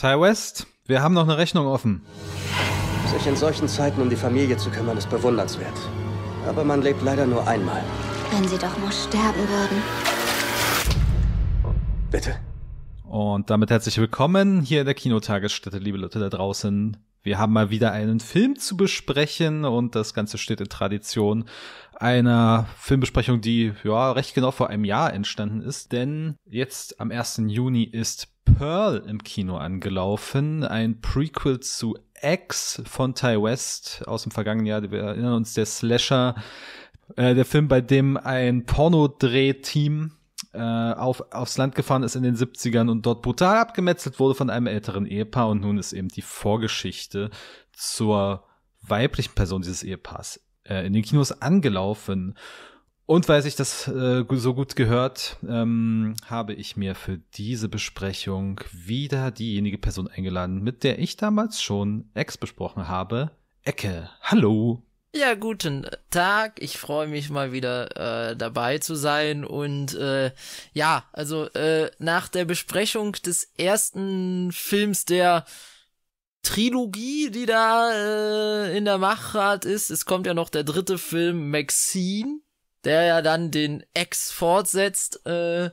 Ty West, wir haben noch eine Rechnung offen. Sich in solchen Zeiten um die Familie zu kümmern, ist bewundernswert. Aber man lebt leider nur einmal. Wenn sie doch nur sterben würden. Bitte? Und damit herzlich willkommen hier in der Kinotagesstätte, liebe Leute da draußen. Wir haben mal wieder einen Film zu besprechen und das Ganze steht in Tradition einer Filmbesprechung, die ja recht genau vor einem Jahr entstanden ist, denn jetzt am 1. Juni ist Pearl im Kino angelaufen, ein Prequel zu X von Ty West aus dem vergangenen Jahr. Wir erinnern uns, der Slasher, äh, der Film, bei dem ein Pornodrehteam äh, auf, aufs Land gefahren ist in den 70ern und dort brutal abgemetzelt wurde von einem älteren Ehepaar. Und nun ist eben die Vorgeschichte zur weiblichen Person dieses Ehepaars äh, in den Kinos angelaufen. Und weil sich das äh, so gut gehört, ähm, habe ich mir für diese Besprechung wieder diejenige Person eingeladen, mit der ich damals schon Ex besprochen habe. Ecke, hallo. Ja, guten Tag. Ich freue mich mal wieder äh, dabei zu sein. Und äh, ja, also äh, nach der Besprechung des ersten Films der Trilogie, die da äh, in der Machrad ist, es kommt ja noch der dritte Film Maxine der ja dann den Ex fortsetzt, äh,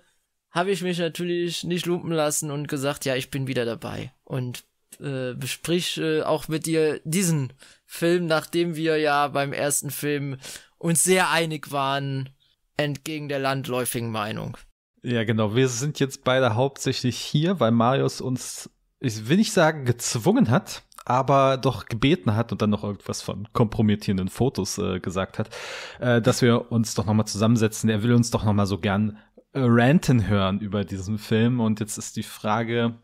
habe ich mich natürlich nicht lumpen lassen und gesagt, ja, ich bin wieder dabei. Und äh, besprich äh, auch mit dir diesen Film, nachdem wir ja beim ersten Film uns sehr einig waren, entgegen der landläufigen Meinung. Ja, genau. Wir sind jetzt beide hauptsächlich hier, weil Marius uns, ich will nicht sagen, gezwungen hat, aber doch gebeten hat und dann noch irgendwas von kompromittierenden Fotos äh, gesagt hat, äh, dass wir uns doch nochmal zusammensetzen. Er will uns doch nochmal so gern äh, ranten hören über diesen Film. Und jetzt ist die Frage,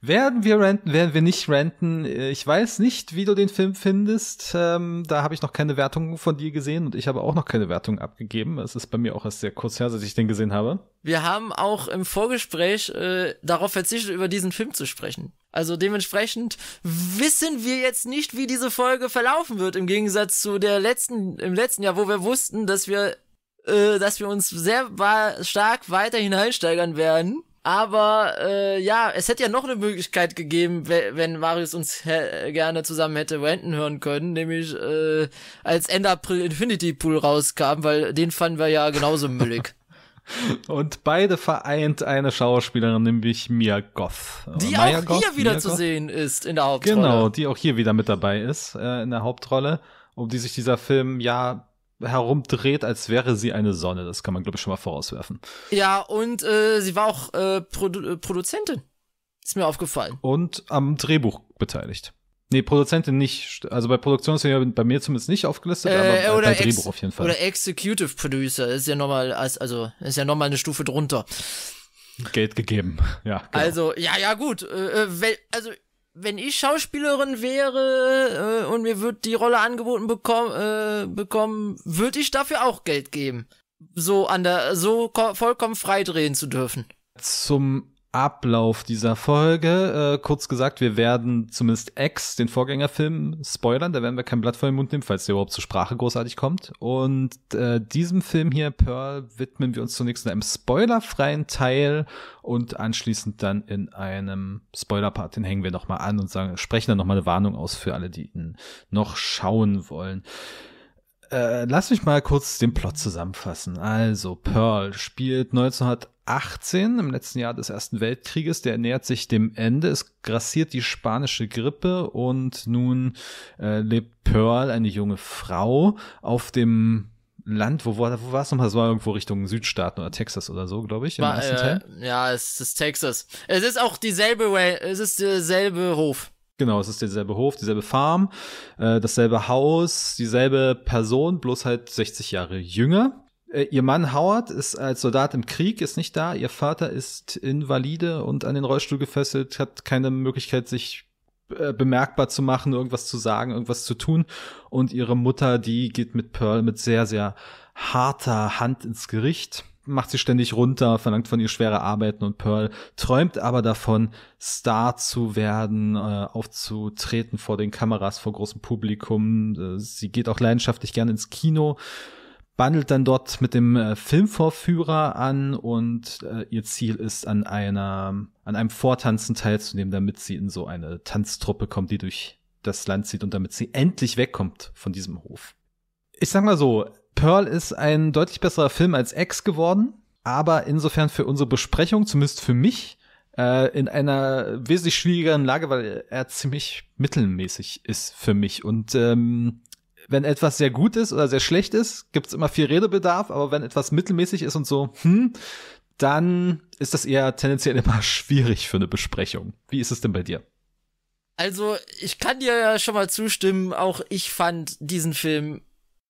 werden wir renten, werden wir nicht renten? Äh, ich weiß nicht, wie du den Film findest. Ähm, da habe ich noch keine Wertung von dir gesehen und ich habe auch noch keine Wertung abgegeben. Es ist bei mir auch erst sehr kurz her, seit ich den gesehen habe. Wir haben auch im Vorgespräch äh, darauf verzichtet, über diesen Film zu sprechen. Also dementsprechend wissen wir jetzt nicht, wie diese Folge verlaufen wird, im Gegensatz zu der letzten, im letzten Jahr, wo wir wussten, dass wir, äh, dass wir uns sehr stark weiter hineinsteigern werden aber äh, ja, es hätte ja noch eine Möglichkeit gegeben, wenn Marius uns gerne zusammen hätte Wenden hören können, nämlich äh, als Ende April Infinity Pool rauskam, weil den fanden wir ja genauso müllig. Und beide vereint eine Schauspielerin, nämlich Mia Goth. Die Maya auch Goth, hier wieder Mia zu Goth? sehen ist in der Hauptrolle. Genau, die auch hier wieder mit dabei ist äh, in der Hauptrolle, um die sich dieser Film ja herumdreht, als wäre sie eine Sonne. Das kann man, glaube ich, schon mal vorauswerfen. Ja, und äh, sie war auch äh, Produ äh, Produzentin. Ist mir aufgefallen. Und am Drehbuch beteiligt. Nee, Produzentin nicht. Also bei Produktion ist ja bei mir zumindest nicht aufgelistet, äh, aber oder bei Drehbuch auf jeden Fall. Oder Executive Producer ist ja nochmal, also ist ja nochmal eine Stufe drunter. Geld gegeben, ja. Genau. Also, ja, ja, gut. Äh, äh also wenn ich Schauspielerin wäre äh, und mir wird die Rolle angeboten bekommen, äh, bekommen, würde ich dafür auch Geld geben, so an der so vollkommen frei drehen zu dürfen. Zum Ablauf dieser Folge. Äh, kurz gesagt, wir werden zumindest X, den Vorgängerfilm, spoilern. Da werden wir kein Blatt vor den Mund nehmen, falls der überhaupt zur Sprache großartig kommt. Und äh, diesem Film hier, Pearl, widmen wir uns zunächst in einem spoilerfreien Teil und anschließend dann in einem Spoilerpart. Den hängen wir nochmal an und sagen, sprechen dann nochmal eine Warnung aus für alle, die ihn noch schauen wollen. Äh, lass mich mal kurz den Plot zusammenfassen. Also, Pearl spielt 1918 im letzten Jahr des Ersten Weltkrieges. Der nähert sich dem Ende. Es grassiert die spanische Grippe und nun äh, lebt Pearl, eine junge Frau, auf dem Land, wo, wo, wo war es nochmal? Es war irgendwo Richtung Südstaaten oder Texas oder so, glaube ich, im war, ersten Teil. Äh, ja, es ist Texas. Es ist auch dieselbe, es ist derselbe Hof. Genau, es ist derselbe Hof, dieselbe Farm, äh, dasselbe Haus, dieselbe Person, bloß halt 60 Jahre jünger. Äh, ihr Mann Howard ist als Soldat im Krieg, ist nicht da. Ihr Vater ist invalide und an den Rollstuhl gefesselt, hat keine Möglichkeit, sich äh, bemerkbar zu machen, irgendwas zu sagen, irgendwas zu tun. Und ihre Mutter, die geht mit Pearl mit sehr, sehr harter Hand ins Gericht macht sie ständig runter, verlangt von ihr schwere Arbeiten und Pearl träumt aber davon, Star zu werden, äh, aufzutreten vor den Kameras, vor großem Publikum. Äh, sie geht auch leidenschaftlich gerne ins Kino, bandelt dann dort mit dem äh, Filmvorführer an und äh, ihr Ziel ist, an einer, an einem Vortanzen teilzunehmen, damit sie in so eine Tanztruppe kommt, die durch das Land zieht und damit sie endlich wegkommt von diesem Hof. Ich sag mal so, Pearl ist ein deutlich besserer Film als X geworden, aber insofern für unsere Besprechung, zumindest für mich, äh, in einer wesentlich schwierigeren Lage, weil er ziemlich mittelmäßig ist für mich. Und ähm, wenn etwas sehr gut ist oder sehr schlecht ist, gibt's immer viel Redebedarf, aber wenn etwas mittelmäßig ist und so, hm, dann ist das eher tendenziell immer schwierig für eine Besprechung. Wie ist es denn bei dir? Also, ich kann dir ja schon mal zustimmen, auch ich fand diesen Film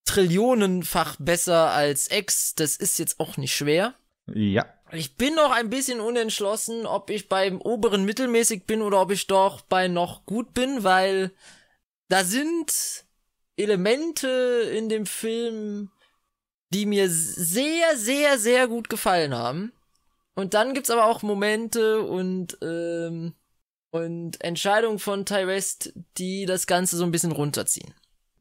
Trillionenfach besser als X. Das ist jetzt auch nicht schwer. Ja. Ich bin noch ein bisschen unentschlossen, ob ich beim oberen mittelmäßig bin oder ob ich doch bei noch gut bin, weil da sind Elemente in dem Film, die mir sehr, sehr, sehr gut gefallen haben. Und dann gibt's aber auch Momente und ähm, und Entscheidungen von Ty West, die das Ganze so ein bisschen runterziehen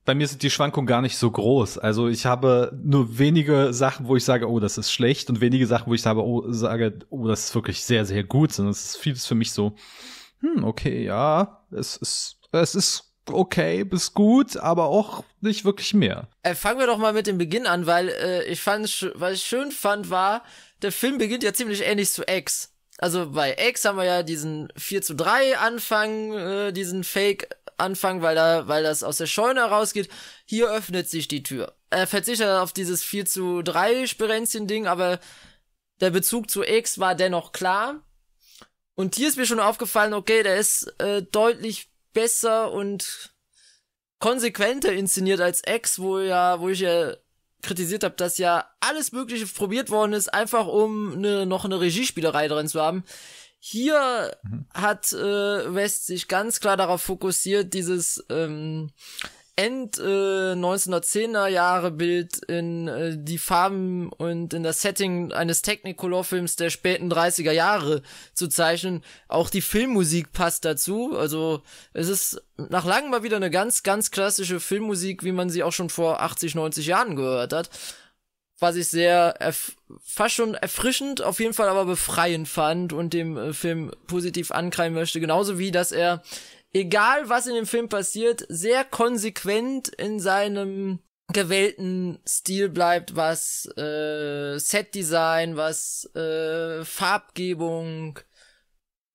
bei mir sind die Schwankungen gar nicht so groß. Also ich habe nur wenige Sachen, wo ich sage, oh, das ist schlecht und wenige Sachen, wo ich sage, oh, sage, oh das ist wirklich sehr, sehr gut. Sondern es ist vieles für mich so, hm, okay, ja, es ist, es ist okay bis gut, aber auch nicht wirklich mehr. Äh, fangen wir doch mal mit dem Beginn an, weil äh, ich fand, was ich schön fand, war, der Film beginnt ja ziemlich ähnlich zu X. Also bei X haben wir ja diesen 4 zu 3 Anfang, äh, diesen Fake anfangen, weil, da, weil das aus der Scheune rausgeht. Hier öffnet sich die Tür. Er verzichtet auf dieses 4 zu 3 Sperenzchen-Ding, aber der Bezug zu X war dennoch klar. Und hier ist mir schon aufgefallen, okay, der ist äh, deutlich besser und konsequenter inszeniert als X, wo ja, wo ich ja kritisiert habe, dass ja alles Mögliche probiert worden ist, einfach um ne, noch eine Regiespielerei drin zu haben. Hier mhm. hat äh, West sich ganz klar darauf fokussiert, dieses ähm, End äh, 1910er Jahre Bild in äh, die Farben und in das Setting eines Technicolor Films der späten 30er Jahre zu zeichnen. Auch die Filmmusik passt dazu. Also es ist nach langem mal wieder eine ganz, ganz klassische Filmmusik, wie man sie auch schon vor 80, 90 Jahren gehört hat was ich sehr fast schon erfrischend, auf jeden Fall aber befreiend fand und dem äh, Film positiv ankreiden möchte. Genauso wie, dass er, egal was in dem Film passiert, sehr konsequent in seinem gewählten Stil bleibt, was äh, Setdesign, was äh, Farbgebung,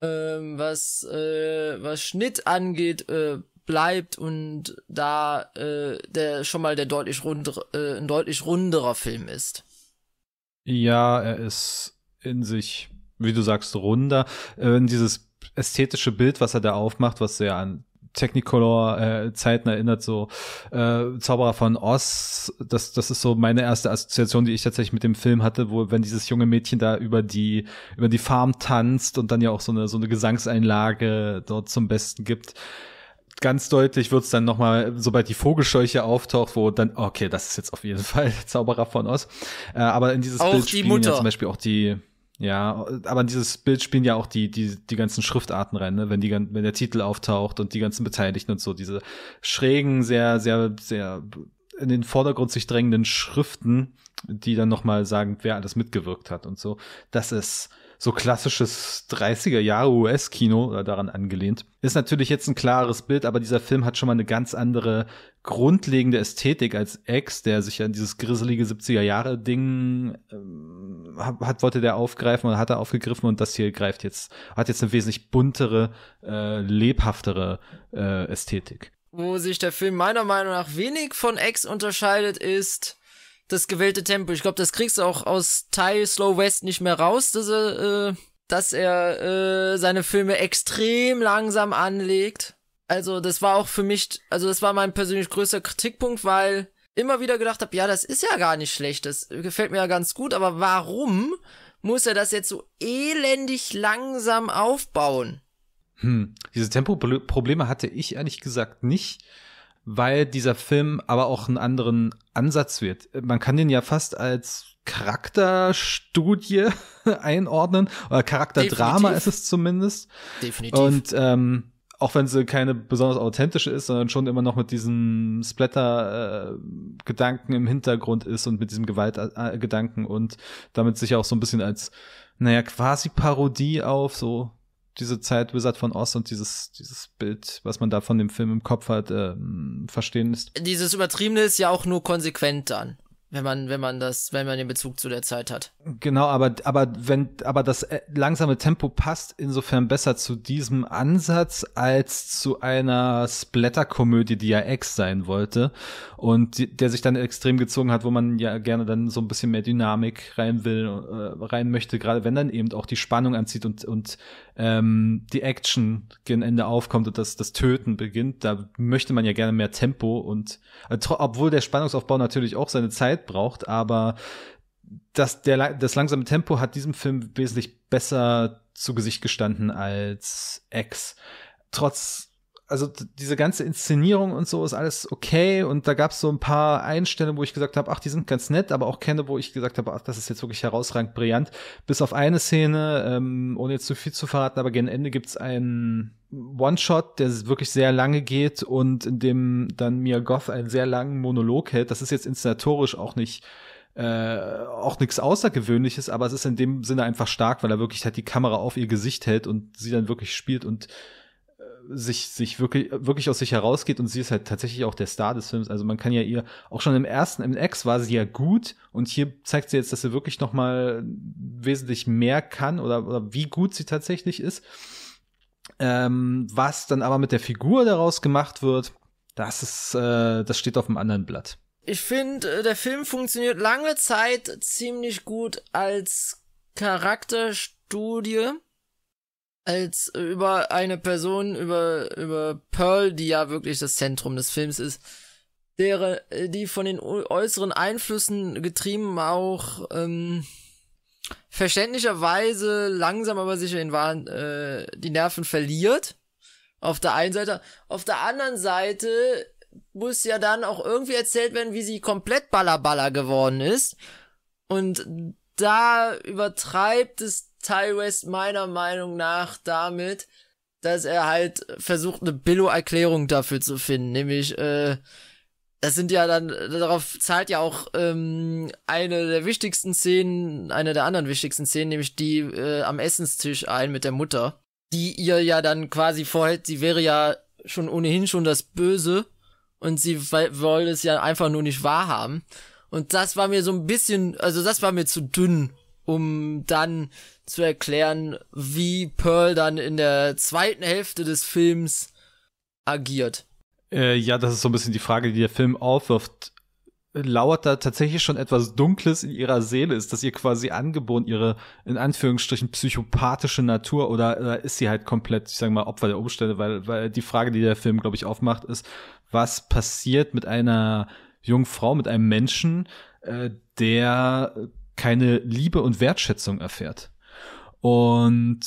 äh, was, äh, was Schnitt angeht, äh, bleibt und da äh, der schon mal der deutlich rund, äh, ein deutlich runderer Film ist. Ja, er ist in sich, wie du sagst, runder. Äh, dieses ästhetische Bild, was er da aufmacht, was sehr an Technicolor äh, Zeiten erinnert, so äh, Zauberer von Oz, das, das ist so meine erste Assoziation, die ich tatsächlich mit dem Film hatte, wo wenn dieses junge Mädchen da über die, über die Farm tanzt und dann ja auch so eine, so eine Gesangseinlage dort zum Besten gibt ganz deutlich wird's dann nochmal, sobald die Vogelscheuche auftaucht, wo dann, oh, okay, das ist jetzt auf jeden Fall der Zauberer von Oz. Äh, aber in dieses auch Bild spielen Mutter. ja zum Beispiel auch die, ja, aber in dieses Bild spielen ja auch die, die, die ganzen Schriftarten rein, ne? wenn, die, wenn der Titel auftaucht und die ganzen Beteiligten und so, diese schrägen, sehr, sehr, sehr in den Vordergrund sich drängenden Schriften, die dann nochmal sagen, wer alles mitgewirkt hat und so. Das ist so klassisches 30er Jahre US-Kino äh, daran angelehnt. Ist natürlich jetzt ein klares Bild, aber dieser Film hat schon mal eine ganz andere grundlegende Ästhetik als X, der sich an dieses grisselige 70er Jahre Ding ähm, hat, wollte der aufgreifen und hat er aufgegriffen und das hier greift jetzt, hat jetzt eine wesentlich buntere, äh, lebhaftere äh, Ästhetik. Wo sich der Film meiner Meinung nach wenig von X unterscheidet, ist das gewählte Tempo. Ich glaube, das kriegst du auch aus Thai Slow West nicht mehr raus, dass er, äh, dass er äh, seine Filme extrem langsam anlegt. Also das war auch für mich, also das war mein persönlich größter Kritikpunkt, weil immer wieder gedacht habe, ja, das ist ja gar nicht schlecht, das gefällt mir ja ganz gut, aber warum muss er das jetzt so elendig langsam aufbauen? Hm, diese Tempoprobleme hatte ich ehrlich gesagt nicht weil dieser Film aber auch einen anderen Ansatz wird. Man kann den ja fast als Charakterstudie einordnen oder Charakterdrama ist es zumindest. Definitiv. Und ähm, auch wenn sie keine besonders authentische ist, sondern schon immer noch mit diesem Splatter-Gedanken äh, im Hintergrund ist und mit diesem Gewaltgedanken äh, und damit sich auch so ein bisschen als, naja, quasi Parodie auf so diese Zeit Wizard von Oz und dieses, dieses Bild, was man da von dem Film im Kopf hat, äh, verstehen ist. Dieses Übertriebene ist ja auch nur konsequent dann. Wenn man, wenn man das, wenn man den Bezug zu der Zeit hat. Genau, aber, aber wenn, aber das äh, langsame Tempo passt insofern besser zu diesem Ansatz als zu einer Splatter-Komödie, die ja Ex sein wollte und die, der sich dann extrem gezogen hat, wo man ja gerne dann so ein bisschen mehr Dynamik rein will, äh, rein möchte, gerade wenn dann eben auch die Spannung anzieht und, und ähm, die Action gegen Ende aufkommt und das, das Töten beginnt. Da möchte man ja gerne mehr Tempo und äh, obwohl der Spannungsaufbau natürlich auch seine Zeit braucht, aber das, der, das langsame Tempo hat diesem Film wesentlich besser zu Gesicht gestanden als X. Trotz also diese ganze Inszenierung und so ist alles okay und da gab es so ein paar Einstellungen, wo ich gesagt habe, ach, die sind ganz nett, aber auch kenne, wo ich gesagt habe, ach, das ist jetzt wirklich herausragend brillant. Bis auf eine Szene, ähm, ohne jetzt zu viel zu verraten, aber gegen Ende gibt's einen One-Shot, der wirklich sehr lange geht und in dem dann Mia Goth einen sehr langen Monolog hält. Das ist jetzt inszenatorisch auch nicht äh, auch nichts Außergewöhnliches, aber es ist in dem Sinne einfach stark, weil er wirklich halt die Kamera auf ihr Gesicht hält und sie dann wirklich spielt und sich, sich wirklich, wirklich aus sich herausgeht und sie ist halt tatsächlich auch der Star des Films. Also man kann ja ihr, auch schon im ersten, im Ex war sie ja gut und hier zeigt sie jetzt, dass sie wirklich nochmal wesentlich mehr kann oder, oder wie gut sie tatsächlich ist. Ähm, was dann aber mit der Figur daraus gemacht wird, das ist, äh, das steht auf einem anderen Blatt. Ich finde, äh, der Film funktioniert lange Zeit ziemlich gut als Charakterstudie als über eine Person, über, über Pearl, die ja wirklich das Zentrum des Films ist, der, äh, die von den äußeren Einflüssen getrieben auch ähm, verständlicherweise langsam aber sicher den Wahn, äh, die Nerven verliert. Auf der einen Seite. Auf der anderen Seite muss ja dann auch irgendwie erzählt werden, wie sie komplett Ballerballer geworden ist. Und da übertreibt es Ty West meiner Meinung nach damit, dass er halt versucht, eine Billo-Erklärung dafür zu finden. Nämlich, äh, das sind ja dann, darauf zahlt ja auch ähm, eine der wichtigsten Szenen, eine der anderen wichtigsten Szenen, nämlich die äh, am Essenstisch ein mit der Mutter, die ihr ja dann quasi vorhält, sie wäre ja schon ohnehin schon das Böse und sie wollte es ja einfach nur nicht wahrhaben. Und das war mir so ein bisschen, also das war mir zu dünn um dann zu erklären, wie Pearl dann in der zweiten Hälfte des Films agiert. Äh, ja, das ist so ein bisschen die Frage, die der Film aufwirft. Lauert da tatsächlich schon etwas Dunkles in ihrer Seele? Ist das ihr quasi angeboren, ihre in Anführungsstrichen psychopathische Natur? Oder, oder ist sie halt komplett, ich sage mal, Opfer der Umstände? Weil, weil die Frage, die der Film, glaube ich, aufmacht, ist, was passiert mit einer jungen Frau, mit einem Menschen, äh, der keine Liebe und Wertschätzung erfährt. Und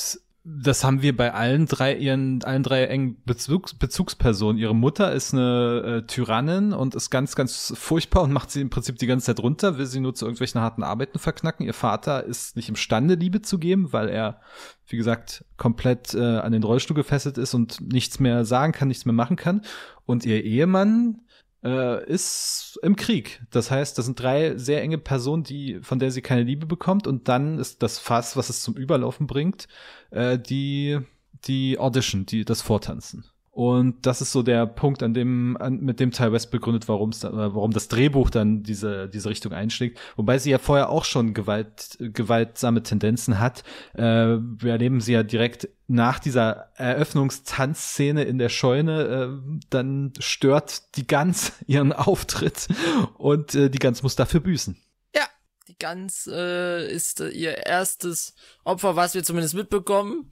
das haben wir bei allen drei ihren allen drei engen Bezugs, Bezugspersonen. Ihre Mutter ist eine äh, Tyrannin und ist ganz ganz furchtbar und macht sie im Prinzip die ganze Zeit runter, will sie nur zu irgendwelchen harten Arbeiten verknacken. Ihr Vater ist nicht imstande Liebe zu geben, weil er wie gesagt komplett äh, an den Rollstuhl gefesselt ist und nichts mehr sagen kann, nichts mehr machen kann und ihr Ehemann äh, ist im Krieg. Das heißt, das sind drei sehr enge Personen, die, von der sie keine Liebe bekommt. Und dann ist das Fass, was es zum Überlaufen bringt, äh, die, die Audition, die, das Vortanzen. Und das ist so der Punkt, an dem, an, mit dem Ty West begründet, warum es, äh, warum das Drehbuch dann diese, diese Richtung einschlägt. Wobei sie ja vorher auch schon Gewalt, gewaltsame Tendenzen hat. Äh, wir erleben sie ja direkt nach dieser Eröffnungstanzszene in der Scheune, äh, dann stört die Gans ihren Auftritt und äh, die Gans muss dafür büßen. Ja, die Gans äh, ist äh, ihr erstes Opfer, was wir zumindest mitbekommen.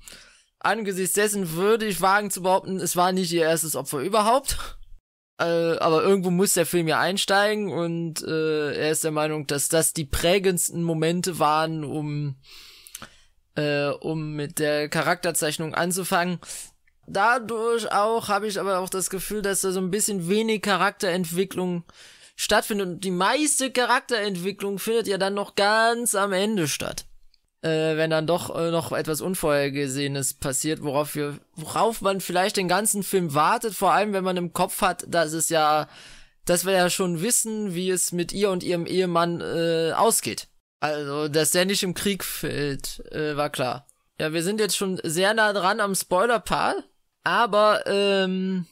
Angesichts dessen würde ich wagen zu behaupten, es war nicht ihr erstes Opfer überhaupt. Äh, aber irgendwo muss der Film ja einsteigen und äh, er ist der Meinung, dass das die prägendsten Momente waren, um, äh, um mit der Charakterzeichnung anzufangen. Dadurch auch habe ich aber auch das Gefühl, dass da so ein bisschen wenig Charakterentwicklung stattfindet und die meiste Charakterentwicklung findet ja dann noch ganz am Ende statt äh, wenn dann doch äh, noch etwas Unvorhergesehenes passiert, worauf wir, worauf man vielleicht den ganzen Film wartet, vor allem wenn man im Kopf hat, dass es ja, dass wir ja schon wissen, wie es mit ihr und ihrem Ehemann äh, ausgeht. Also, dass der nicht im Krieg fällt, äh, war klar. Ja, wir sind jetzt schon sehr nah dran am Spoiler-Part, aber ähm,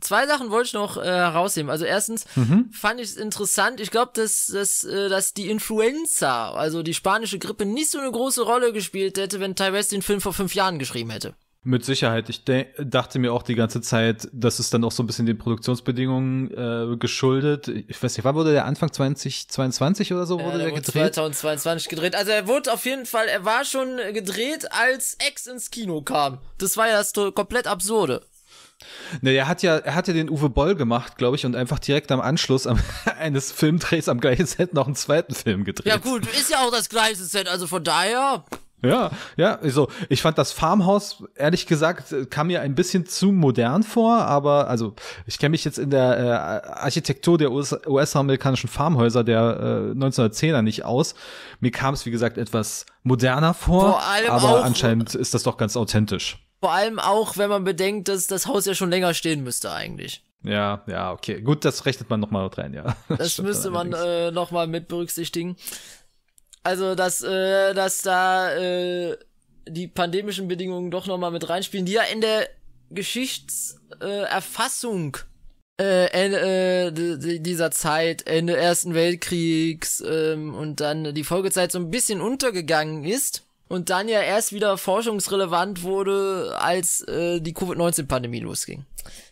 Zwei Sachen wollte ich noch äh, herausheben. Also erstens mhm. fand ich es interessant. Ich glaube, dass, dass, äh, dass die Influenza, also die spanische Grippe, nicht so eine große Rolle gespielt hätte, wenn Ty West den Film vor fünf Jahren geschrieben hätte. Mit Sicherheit. Ich dachte mir auch die ganze Zeit, dass es dann auch so ein bisschen den Produktionsbedingungen äh, geschuldet. Ich weiß nicht, wann wurde der Anfang 2022 oder so wurde ja, äh, der, der wurde gedreht? 2022 gedreht. Also er wurde auf jeden Fall, er war schon äh, gedreht, als Ex ins Kino kam. Das war ja das komplett absurde. Ne, er hat ja, er hat ja den Uwe Boll gemacht, glaube ich, und einfach direkt am Anschluss am, eines Filmdrehs am gleichen Set noch einen zweiten Film gedreht. Ja gut, ist ja auch das gleiche Set, also von daher. Ja, ja, so. Also, ich fand das Farmhaus, ehrlich gesagt, kam mir ein bisschen zu modern vor, aber also ich kenne mich jetzt in der äh, Architektur der US-amerikanischen US Farmhäuser der äh, 1910er nicht aus. Mir kam es, wie gesagt, etwas moderner vor, vor allem aber anscheinend ist das doch ganz authentisch. Vor allem auch, wenn man bedenkt, dass das Haus ja schon länger stehen müsste eigentlich. Ja, ja, okay. Gut, das rechnet man nochmal rein, ja. Das, müsste man äh, nochmal mit berücksichtigen. Also, dass, äh, dass da äh, die pandemischen Bedingungen doch nochmal mit reinspielen, die ja in der Geschichtserfassung äh, äh, äh, dieser Zeit, Ende Ersten Weltkriegs ähm, und dann die Folgezeit so ein bisschen untergegangen ist und dann ja erst wieder forschungsrelevant wurde, als äh, die Covid-19-Pandemie losging.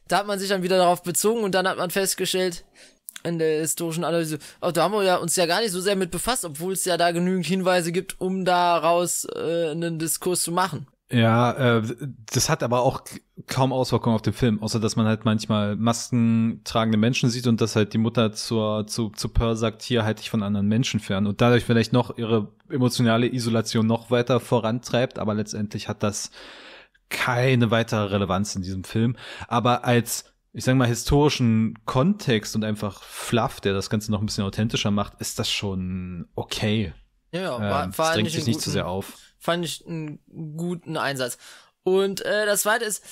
Da hat man sich dann wieder darauf bezogen und dann hat man festgestellt, in der historischen Analyse, oh, da haben wir ja uns ja gar nicht so sehr mit befasst, obwohl es ja da genügend Hinweise gibt, um daraus äh, einen Diskurs zu machen. Ja, äh, das hat aber auch kaum Auswirkungen auf den Film, außer dass man halt manchmal Masken tragende Menschen sieht und dass halt die Mutter zur, zu, zu Pearl sagt, hier halte ich von anderen Menschen fern und dadurch vielleicht noch ihre emotionale Isolation noch weiter vorantreibt, aber letztendlich hat das keine weitere Relevanz in diesem Film. Aber als ich sag mal, historischen Kontext und einfach Fluff, der das Ganze noch ein bisschen authentischer macht, ist das schon okay. Ja, war, ähm, war drängt sich guten, nicht zu sehr auf. Fand ich einen guten Einsatz. Und äh, das zweite ist,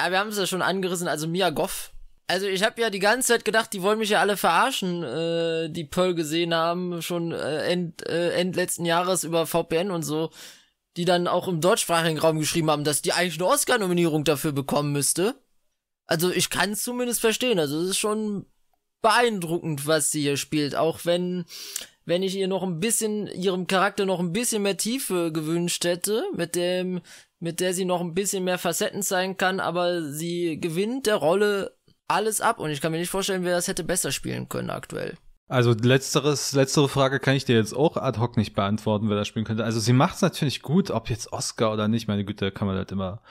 ja, wir haben es ja schon angerissen, also Mia Goff. Also ich habe ja die ganze Zeit gedacht, die wollen mich ja alle verarschen, äh, die Pearl gesehen haben, schon äh, end, äh, end letzten Jahres über VPN und so, die dann auch im deutschsprachigen Raum geschrieben haben, dass die eigentlich eine Oscar-Nominierung dafür bekommen müsste. Also ich kann es zumindest verstehen. Also es ist schon beeindruckend, was sie hier spielt, auch wenn wenn ich ihr noch ein bisschen, ihrem Charakter noch ein bisschen mehr Tiefe gewünscht hätte, mit dem, mit der sie noch ein bisschen mehr Facetten zeigen kann, aber sie gewinnt der Rolle alles ab und ich kann mir nicht vorstellen, wer das hätte besser spielen können aktuell. Also letzteres, letztere Frage kann ich dir jetzt auch ad hoc nicht beantworten, wer das spielen könnte. Also sie macht es natürlich gut, ob jetzt Oscar oder nicht, meine Güte, kann man halt immer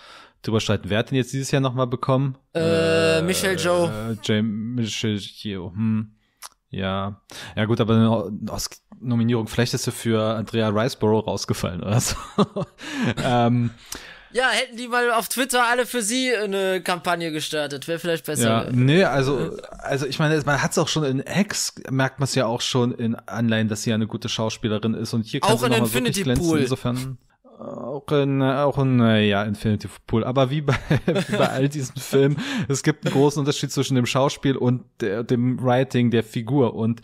drüber streiten. Wer hat denn jetzt dieses Jahr nochmal bekommen? Äh, äh Michelle Joe. Äh, James Michelle Joe. Hm. Ja, ja gut, aber eine Nominierung, vielleicht ist sie für Andrea Riceboro rausgefallen oder so. ähm, ja, hätten die mal auf Twitter alle für sie eine Kampagne gestartet, wäre vielleicht besser. Ja, nee, also, also ich meine, man hat es auch schon in Ex, merkt man es ja auch schon in Anleihen, dass sie eine gute Schauspielerin ist und hier kann auch sie in Infinity wirklich glänzen, Pool. insofern auch ein, auch ein äh, ja, Infinity Pool. Aber wie bei, wie bei all diesen Filmen, es gibt einen großen Unterschied zwischen dem Schauspiel und der, dem Writing der Figur. Und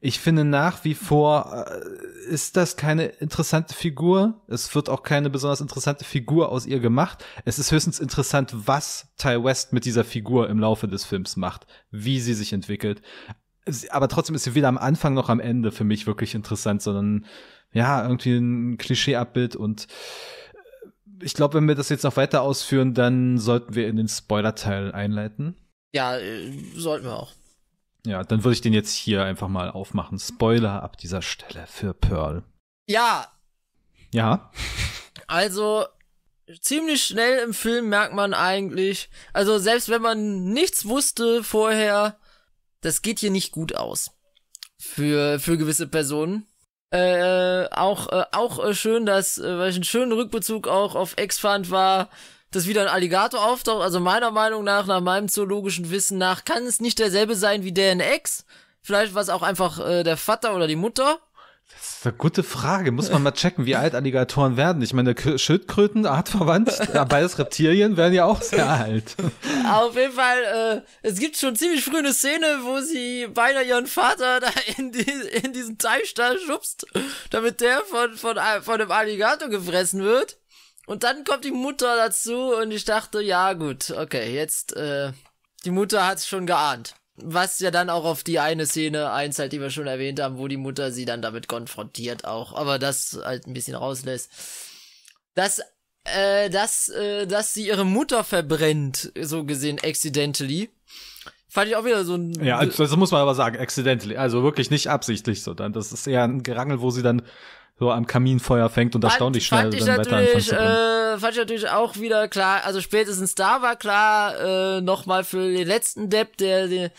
ich finde nach wie vor äh, ist das keine interessante Figur. Es wird auch keine besonders interessante Figur aus ihr gemacht. Es ist höchstens interessant, was Ty West mit dieser Figur im Laufe des Films macht, wie sie sich entwickelt. Aber trotzdem ist sie weder am Anfang noch am Ende für mich wirklich interessant, sondern ja, irgendwie ein Klischeeabbild und äh, ich glaube, wenn wir das jetzt noch weiter ausführen, dann sollten wir in den Spoiler-Teil einleiten. Ja, äh, sollten wir auch. Ja, dann würde ich den jetzt hier einfach mal aufmachen. Spoiler ab dieser Stelle für Pearl. Ja. Ja. Also, ziemlich schnell im Film merkt man eigentlich, also selbst wenn man nichts wusste vorher, das geht hier nicht gut aus. Für, für gewisse Personen. Äh, äh, auch äh, auch äh, schön, dass äh, weil ich einen schönen Rückbezug auch auf Ex fand war, dass wieder ein Alligator auftaucht. Also meiner Meinung nach, nach meinem zoologischen Wissen nach, kann es nicht derselbe sein wie der in Ex. Vielleicht war es auch einfach äh, der Vater oder die Mutter. Das ist eine gute Frage. Muss man mal checken, wie alt Alligatoren werden. Ich meine, Schildkröten, artverwandt, äh, beides Reptilien, werden ja auch sehr alt. Auf jeden Fall, äh, es gibt schon ziemlich früh eine Szene, wo sie beinahe ihren Vater da in, die, in diesen Teich da schubst, damit der von, von, von einem Alligator gefressen wird. Und dann kommt die Mutter dazu und ich dachte, ja gut, okay, jetzt, äh, die Mutter hat es schon geahnt was ja dann auch auf die eine Szene einzahlt, die wir schon erwähnt haben, wo die Mutter sie dann damit konfrontiert auch, aber das halt ein bisschen rauslässt. Dass, äh, dass, äh, dass sie ihre Mutter verbrennt, so gesehen, accidentally. Fand ich auch wieder so ein. Ja, also, das muss man aber sagen, accidentally. Also wirklich nicht absichtlich, sondern das ist eher ein Gerangel, wo sie dann so am Kaminfeuer fängt und erstaunlich fand, schnell fand ich natürlich, äh, Fand ich natürlich auch wieder klar, also spätestens da war klar, äh, nochmal für den letzten Depp, der, der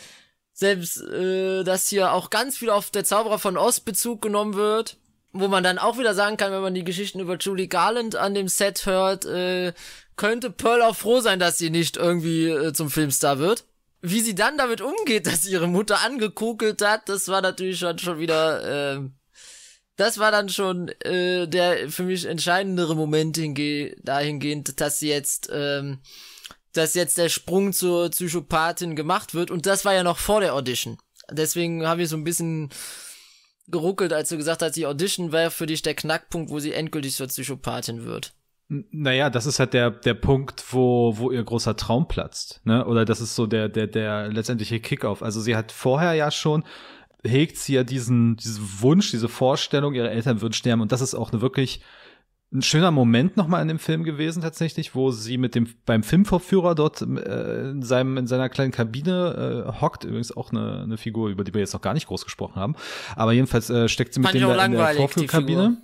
selbst, äh, dass hier auch ganz viel auf der Zauberer von Ost Bezug genommen wird, wo man dann auch wieder sagen kann, wenn man die Geschichten über Julie Garland an dem Set hört, äh, könnte Pearl auch froh sein, dass sie nicht irgendwie äh, zum Filmstar wird wie sie dann damit umgeht, dass ihre Mutter angekokelt hat, das war natürlich schon, schon wieder äh, das war dann schon äh, der für mich entscheidendere Moment hinge dahingehend, dass jetzt ähm, dass jetzt der Sprung zur Psychopathin gemacht wird und das war ja noch vor der Audition. Deswegen habe ich so ein bisschen geruckelt, als du gesagt hast, die Audition wäre für dich der Knackpunkt, wo sie endgültig zur Psychopathin wird. Naja, das ist halt der, der Punkt, wo, wo ihr großer Traum platzt, ne? Oder das ist so der, der, der letztendliche Kickoff. Also sie hat vorher ja schon hegt sie ja diesen, diesen Wunsch, diese Vorstellung, ihre Eltern würden sterben. Und das ist auch eine wirklich ein schöner Moment nochmal in dem Film gewesen tatsächlich, wo sie mit dem beim Filmvorführer dort äh, in seinem in seiner kleinen Kabine äh, hockt. Übrigens auch eine, eine Figur, über die wir jetzt noch gar nicht groß gesprochen haben. Aber jedenfalls äh, steckt sie mit dem da in der Vorführkabine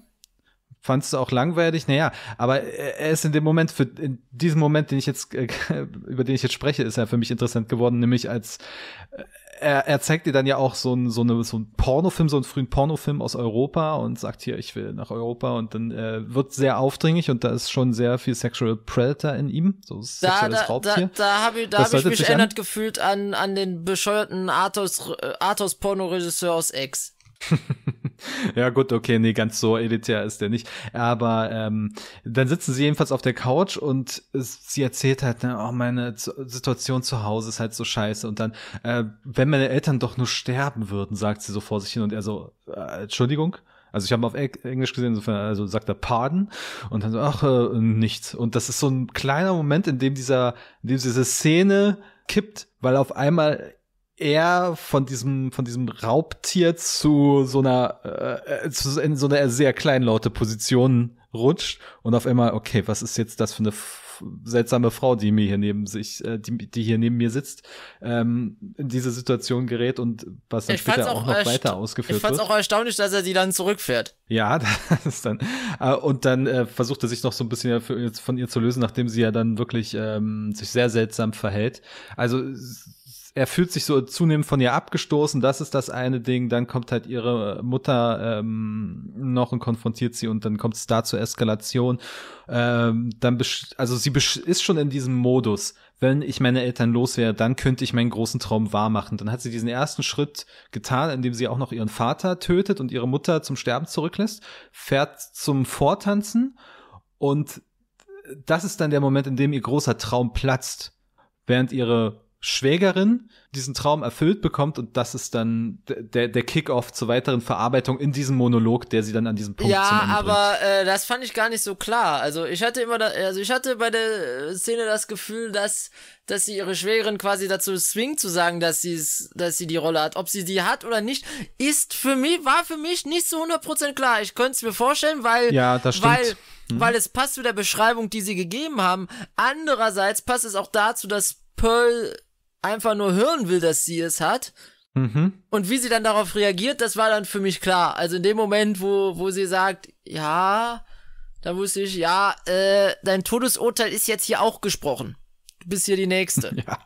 fandst du auch langweilig? Naja, aber äh, er ist in dem Moment, für, in diesem Moment, den ich jetzt, äh, über den ich jetzt spreche, ist er für mich interessant geworden, nämlich als äh, er, er zeigt dir dann ja auch so einen so eine, so ein Pornofilm, so einen frühen Pornofilm aus Europa und sagt hier, ich will nach Europa und dann äh, wird sehr aufdringlich und da ist schon sehr viel Sexual Predator in ihm, so da, da, Da, da habe ich, da hab ich mich erinnert gefühlt an, an den bescheuerten Arthos, äh, Arthos Pornoregisseur aus X. ja gut, okay, nee, ganz so elitär ist der nicht. Aber ähm, dann sitzen sie jedenfalls auf der Couch und es, sie erzählt halt, ne, oh, meine Z Situation zu Hause ist halt so scheiße. Und dann, äh, wenn meine Eltern doch nur sterben würden, sagt sie so vor sich hin und er so, äh, Entschuldigung? Also ich habe auf Englisch gesehen, insofern, also sagt er Pardon und dann so, ach, äh, nichts. Und das ist so ein kleiner Moment, in dem dieser, in dem diese Szene kippt, weil auf einmal er von diesem von diesem Raubtier zu so einer äh, äh zu, in so einer sehr kleinlaute Position rutscht und auf einmal okay was ist jetzt das für eine seltsame Frau die mir hier neben sich äh, die, die hier neben mir sitzt ähm, in diese Situation gerät und was dann ich später auch, auch noch weiter ausgeführt wird ich fand's auch erstaunlich dass er die dann zurückfährt ja das ist dann äh, und dann äh, versucht er sich noch so ein bisschen von ihr zu lösen nachdem sie ja dann wirklich ähm, sich sehr seltsam verhält also er fühlt sich so zunehmend von ihr abgestoßen, das ist das eine Ding, dann kommt halt ihre Mutter ähm, noch und konfrontiert sie und dann kommt es da zur Eskalation. Ähm, dann also sie ist schon in diesem Modus, wenn ich meine Eltern los wäre, dann könnte ich meinen großen Traum wahrmachen. Dann hat sie diesen ersten Schritt getan, indem sie auch noch ihren Vater tötet und ihre Mutter zum Sterben zurücklässt, fährt zum Vortanzen und das ist dann der Moment, in dem ihr großer Traum platzt, während ihre Schwägerin diesen Traum erfüllt bekommt und das ist dann der, der Kickoff zur weiteren Verarbeitung in diesem Monolog, der sie dann an diesem Punkt ja, zum Ende aber äh, das fand ich gar nicht so klar. Also ich hatte immer, da, also ich hatte bei der äh, Szene das Gefühl, dass dass sie ihre Schwägerin quasi dazu zwingt zu sagen, dass sie dass sie die Rolle hat. Ob sie die hat oder nicht, ist für mich war für mich nicht so 100% klar. Ich könnte es mir vorstellen, weil ja, das stimmt. weil hm. weil es passt zu der Beschreibung, die sie gegeben haben. Andererseits passt es auch dazu, dass Pearl einfach nur hören will, dass sie es hat. Mhm. Und wie sie dann darauf reagiert, das war dann für mich klar. Also in dem Moment, wo, wo sie sagt, ja, da wusste ich, ja, äh, dein Todesurteil ist jetzt hier auch gesprochen. Du bist hier die Nächste. ja.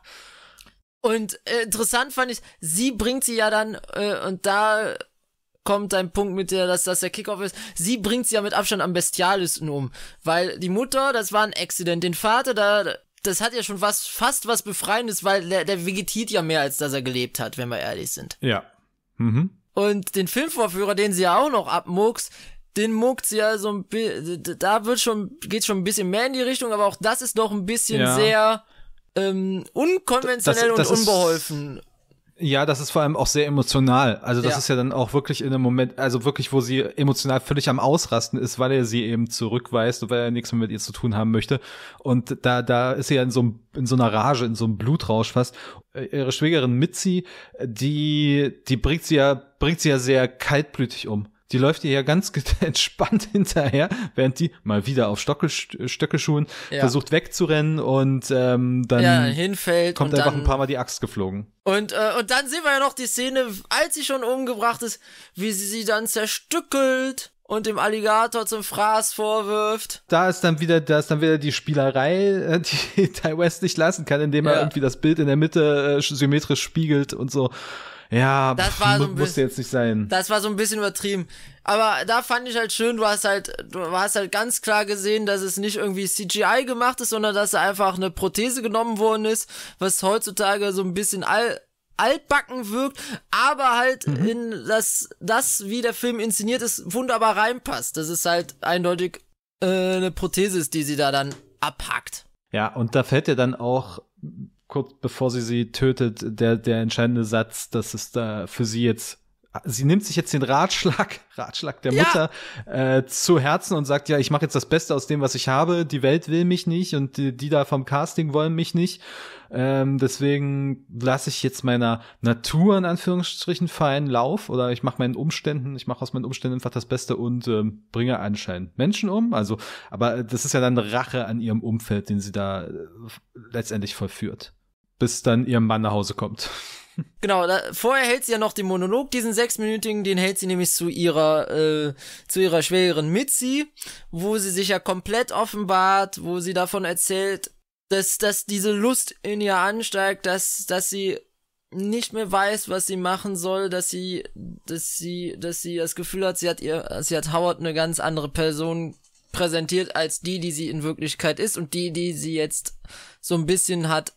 Und äh, interessant fand ich, sie bringt sie ja dann, äh, und da kommt dein Punkt mit der, dass das der Kickoff ist. Sie bringt sie ja mit Abstand am bestialisten um, weil die Mutter, das war ein Accident, den Vater, da das hat ja schon was, fast was Befreiendes, weil der, der vegetiert ja mehr, als dass er gelebt hat, wenn wir ehrlich sind. Ja. Mhm. Und den Filmvorführer, den sie ja auch noch abmuckst, den muckt sie ja so ein bisschen, da wird schon, geht schon ein bisschen mehr in die Richtung, aber auch das ist noch ein bisschen ja. sehr ähm, unkonventionell das, das und unbeholfen. Ja, das ist vor allem auch sehr emotional. Also das ja. ist ja dann auch wirklich in einem Moment, also wirklich, wo sie emotional völlig am Ausrasten ist, weil er sie eben zurückweist und weil er nichts mehr mit ihr zu tun haben möchte. Und da, da ist sie ja in so, in so einer Rage, in so einem Blutrausch fast. Äh, ihre Schwägerin Mitzi, die, die bringt sie ja, bringt sie ja sehr kaltblütig um die läuft ihr ja ganz entspannt hinterher, während die mal wieder auf Stöckelschuhen ja. versucht wegzurennen und ähm, dann ja, hinfällt kommt einfach ein paar Mal die Axt geflogen. Und, äh, und dann sehen wir ja noch die Szene, als sie schon umgebracht ist, wie sie sie dann zerstückelt und dem Alligator zum Fraß vorwirft. Da ist dann wieder, da ist dann wieder die Spielerei, äh, die Ty West nicht lassen kann, indem er irgendwie das Bild in der Mitte äh, symmetrisch spiegelt und so. Ja, das war so ein bisschen, musste jetzt nicht sein. Das war so ein bisschen übertrieben. Aber da fand ich halt schön, du hast halt, du hast halt ganz klar gesehen, dass es nicht irgendwie CGI gemacht ist, sondern dass einfach eine Prothese genommen worden ist, was heutzutage so ein bisschen all, altbacken wirkt, aber halt mhm. in das, das, wie der Film inszeniert ist, wunderbar reinpasst. Das ist halt eindeutig äh, eine Prothese ist, die sie da dann abhackt. Ja, und da fällt ja dann auch kurz bevor sie sie tötet, der, der entscheidende Satz, dass es da für sie jetzt sie nimmt sich jetzt den Ratschlag, Ratschlag der Mutter ja. äh, zu Herzen und sagt, ja, ich mache jetzt das Beste aus dem, was ich habe. Die Welt will mich nicht und die, die da vom Casting wollen mich nicht. Ähm, deswegen lasse ich jetzt meiner Natur in Anführungsstrichen feinen Lauf oder ich mache meinen Umständen, ich mache aus meinen Umständen einfach das Beste und ähm, bringe anscheinend Menschen um. Also, aber das ist ja dann Rache an ihrem Umfeld, den sie da äh, letztendlich vollführt bis dann ihr Mann nach Hause kommt. Genau, da, vorher hält sie ja noch den Monolog, diesen sechsminütigen, den hält sie nämlich zu ihrer, äh, zu ihrer Schwägerin Mitzi, wo sie sich ja komplett offenbart, wo sie davon erzählt, dass, dass diese Lust in ihr ansteigt, dass, dass sie nicht mehr weiß, was sie machen soll, dass sie, dass sie, dass sie das Gefühl hat, sie hat ihr, sie hat Howard eine ganz andere Person präsentiert als die, die sie in Wirklichkeit ist und die, die sie jetzt so ein bisschen hat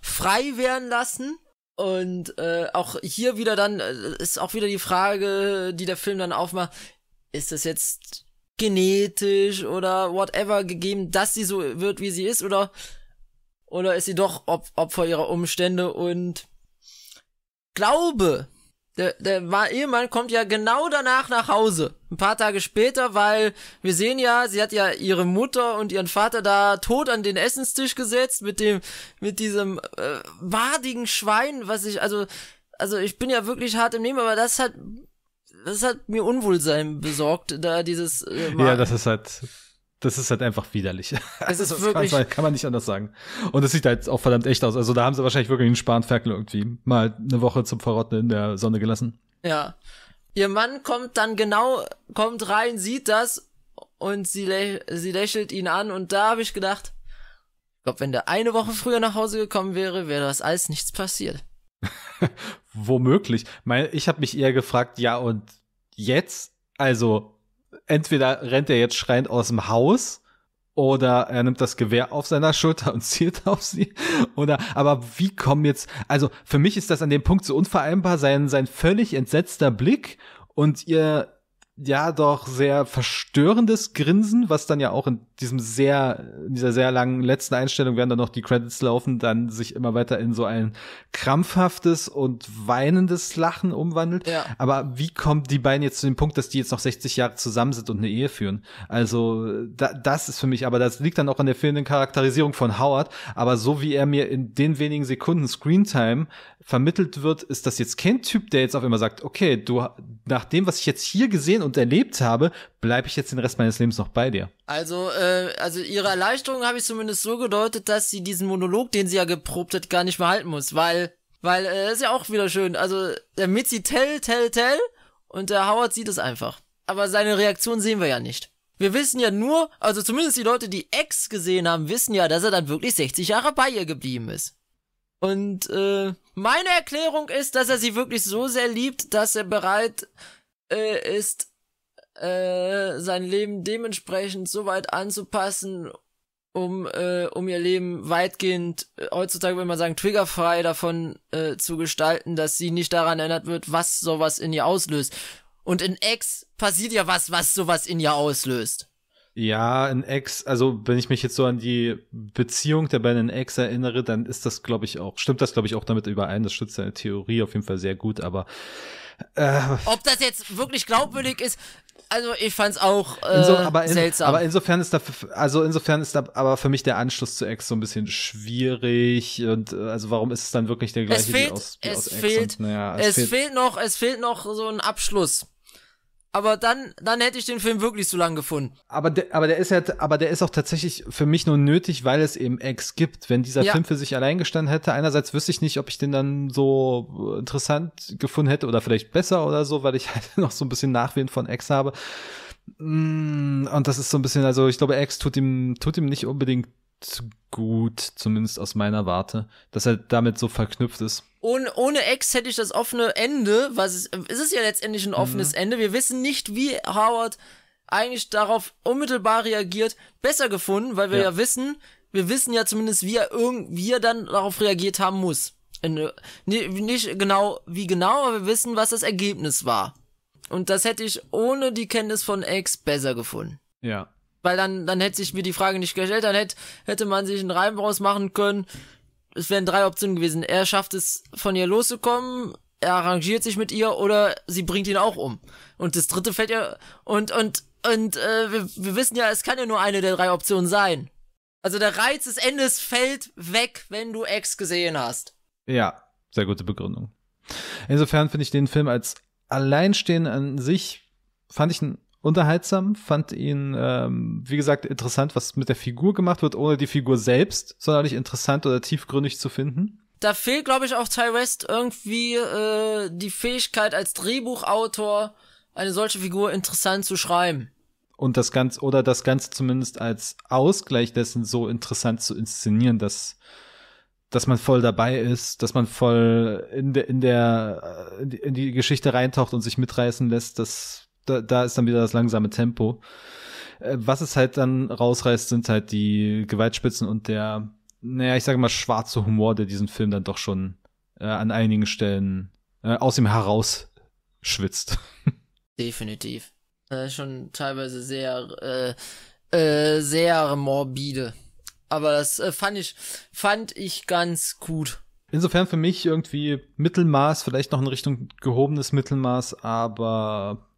frei werden lassen. Und äh, auch hier wieder dann äh, ist auch wieder die Frage, die der Film dann aufmacht, ist das jetzt genetisch oder whatever gegeben, dass sie so wird, wie sie ist, oder oder ist sie doch Opfer ihrer Umstände und glaube, der, der Ehemann kommt ja genau danach nach Hause. Ein paar Tage später, weil wir sehen ja, sie hat ja ihre Mutter und ihren Vater da tot an den Essenstisch gesetzt mit dem, mit diesem äh, wadigen Schwein, was ich, also, also ich bin ja wirklich hart im Nehmen, aber das hat, das hat mir Unwohlsein besorgt, da dieses. Äh, Mar ja, das ist halt das ist halt einfach widerlich. Es ist also, wirklich kann, kann, man nicht anders sagen. Und es sieht halt auch verdammt echt aus. Also da haben sie wahrscheinlich wirklich einen Spanferkel irgendwie mal eine Woche zum Verrotten in der Sonne gelassen. Ja. Ihr Mann kommt dann genau, kommt rein, sieht das und sie, lä sie lächelt ihn an und da habe ich gedacht, ich wenn der eine Woche früher nach Hause gekommen wäre, wäre das alles nichts passiert. Womöglich. Ich habe mich eher gefragt, ja und jetzt? Also entweder rennt er jetzt schreiend aus dem Haus oder er nimmt das Gewehr auf seiner Schulter und zielt auf sie oder aber wie kommen jetzt also für mich ist das an dem Punkt so unvereinbar sein sein völlig entsetzter Blick und ihr ja doch sehr verstörendes Grinsen, was dann ja auch in diesem sehr, in dieser sehr langen letzten Einstellung, während dann noch die Credits laufen, dann sich immer weiter in so ein krampfhaftes und weinendes Lachen umwandelt. Ja. Aber wie kommt die beiden jetzt zu dem Punkt, dass die jetzt noch 60 Jahre zusammen sind und eine Ehe führen? Also da, das ist für mich, aber das liegt dann auch an der fehlenden Charakterisierung von Howard. Aber so wie er mir in den wenigen Sekunden Screentime vermittelt wird, ist das jetzt kein Typ, der jetzt auf einmal sagt, okay, du, nach dem, was ich jetzt hier gesehen und erlebt habe, bleibe ich jetzt den Rest meines Lebens noch bei dir. Also, äh, also ihre Erleichterung habe ich zumindest so gedeutet, dass sie diesen Monolog, den sie ja geprobt hat, gar nicht mehr halten muss, weil, weil, äh, ist ja auch wieder schön. Also, der Mitzi tell, tell, tell und der Howard sieht es einfach. Aber seine Reaktion sehen wir ja nicht. Wir wissen ja nur, also zumindest die Leute, die Ex gesehen haben, wissen ja, dass er dann wirklich 60 Jahre bei ihr geblieben ist. Und äh, meine Erklärung ist, dass er sie wirklich so sehr liebt, dass er bereit äh, ist, äh, sein Leben dementsprechend so weit anzupassen, um, äh, um ihr Leben weitgehend, äh, heutzutage würde man sagen, triggerfrei davon äh, zu gestalten, dass sie nicht daran erinnert wird, was sowas in ihr auslöst. Und in Ex passiert ja was, was sowas in ihr auslöst. Ja, ein Ex, also wenn ich mich jetzt so an die Beziehung der beiden Ex erinnere, dann ist das, glaube ich, auch, stimmt das, glaube ich, auch damit überein. Das stützt seine Theorie auf jeden Fall sehr gut, aber äh, Ob das jetzt wirklich glaubwürdig ist, also ich fand's auch äh, Inso, aber in, seltsam. Aber insofern ist da, also insofern ist da aber für mich der Anschluss zu Ex so ein bisschen schwierig und äh, also warum ist es dann wirklich der gleiche es fehlt, wie aus, wie es aus Fehlt, und, ja, es, es fehlt, fehlt noch, es fehlt noch so ein Abschluss. Aber dann, dann hätte ich den Film wirklich zu lang gefunden. Aber der, aber der ist ja, halt, aber der ist auch tatsächlich für mich nur nötig, weil es eben Ex gibt. Wenn dieser ja. Film für sich allein gestanden hätte, einerseits wüsste ich nicht, ob ich den dann so äh, interessant gefunden hätte oder vielleicht besser oder so, weil ich halt noch so ein bisschen Nachwind von Ex habe. Mm, und das ist so ein bisschen, also ich glaube, Ex tut ihm, tut ihm nicht unbedingt gut, zumindest aus meiner Warte, dass er damit so verknüpft ist. Ohne, ohne Ex hätte ich das offene Ende, was ist, es ja letztendlich ein offenes mhm. Ende. Wir wissen nicht, wie Howard eigentlich darauf unmittelbar reagiert, besser gefunden, weil wir ja, ja wissen, wir wissen ja zumindest, wie er irgendwie dann darauf reagiert haben muss. In, nicht genau, wie genau, aber wir wissen, was das Ergebnis war. Und das hätte ich ohne die Kenntnis von Ex besser gefunden. Ja, weil dann, dann hätte sich mir die Frage nicht gestellt, dann hätte, hätte man sich einen Reim draus machen können. Es wären drei Optionen gewesen. Er schafft es, von ihr loszukommen, er arrangiert sich mit ihr oder sie bringt ihn auch um. Und das dritte fällt ja, und, und, und äh, wir, wir wissen ja, es kann ja nur eine der drei Optionen sein. Also der Reiz des Endes fällt weg, wenn du Ex gesehen hast. Ja, sehr gute Begründung. Insofern finde ich den Film als alleinstehend an sich, fand ich ihn unterhaltsam, fand ihn, ähm, wie gesagt, interessant, was mit der Figur gemacht wird, ohne die Figur selbst sonderlich interessant oder tiefgründig zu finden. Da fehlt, glaube ich, auch Ty West irgendwie äh, die Fähigkeit als Drehbuchautor eine solche Figur interessant zu schreiben. Und das Ganze, oder das Ganze zumindest als Ausgleich dessen so interessant zu inszenieren, dass dass man voll dabei ist, dass man voll in der in der äh, in die, Geschichte reintaucht und sich mitreißen lässt, das da, da ist dann wieder das langsame Tempo. Äh, was es halt dann rausreißt, sind halt die Gewaltspitzen und der, naja, ich sage mal, schwarze Humor, der diesen Film dann doch schon äh, an einigen Stellen äh, aus ihm heraus schwitzt. Definitiv. Äh, schon teilweise sehr, äh, äh sehr morbide. Aber das äh, fand ich, fand ich ganz gut. Insofern für mich irgendwie Mittelmaß, vielleicht noch in Richtung gehobenes Mittelmaß, aber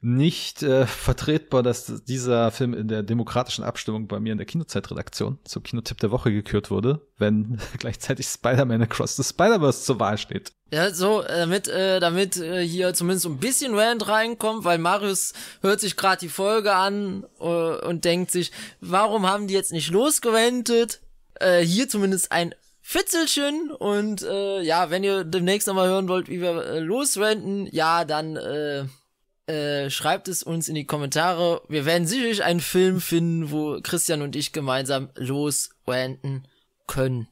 nicht äh, vertretbar, dass dieser Film in der demokratischen Abstimmung bei mir in der Kinozeitredaktion zum Kinotipp der Woche gekürt wurde, wenn gleichzeitig Spider-Man Across the Spider-Verse zur Wahl steht. Ja, so, äh, damit, äh, damit äh, hier zumindest ein bisschen Rand reinkommt, weil Marius hört sich gerade die Folge an äh, und denkt sich, warum haben die jetzt nicht losgewendet? Äh, hier zumindest ein Fitzelchen und äh, ja, wenn ihr demnächst nochmal hören wollt, wie wir äh, losrenten, ja, dann äh, äh, schreibt es uns in die Kommentare. Wir werden sicherlich einen Film finden, wo Christian und ich gemeinsam loswenden können.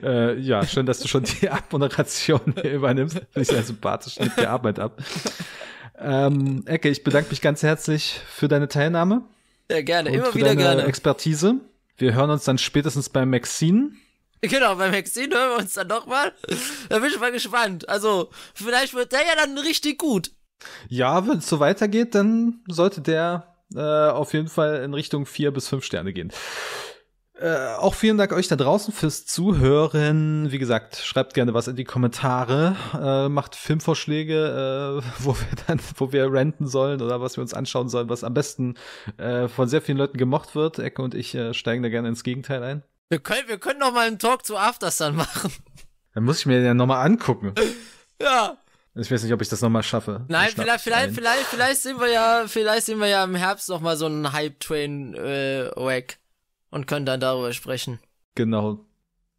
äh, ja, schön, dass du schon die Abmoderation übernimmst. Finde ich sehr sympathisch. Nimm die Arbeit ab. Ähm, Ecke, ich bedanke mich ganz herzlich für deine Teilnahme. Ja, gerne. Und Immer für wieder deine gerne. Expertise. Wir hören uns dann spätestens bei Maxine. Genau, bei Maxine hören wir uns dann nochmal. Da bin ich mal gespannt. Also, vielleicht wird der ja dann richtig gut. Ja, wenn es so weitergeht, dann sollte der äh, auf jeden Fall in Richtung vier bis fünf Sterne gehen. Äh, auch vielen Dank euch da draußen fürs Zuhören. Wie gesagt, schreibt gerne was in die Kommentare, äh, macht Filmvorschläge, äh, wo wir dann, wo wir renten sollen oder was wir uns anschauen sollen, was am besten äh, von sehr vielen Leuten gemocht wird. Ecke und ich äh, steigen da gerne ins Gegenteil ein. Wir können, wir können noch mal einen Talk zu Afters dann machen. Dann muss ich mir den ja nochmal angucken. ja, ich weiß nicht, ob ich das nochmal schaffe. Nein, vielleicht, vielleicht, vielleicht, vielleicht sehen wir ja, vielleicht sehen wir ja im Herbst nochmal so einen Hype-Train äh, und können dann darüber sprechen. Genau.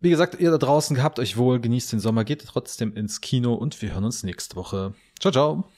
Wie gesagt, ihr da draußen habt euch wohl, genießt den Sommer, geht trotzdem ins Kino und wir hören uns nächste Woche. Ciao, ciao.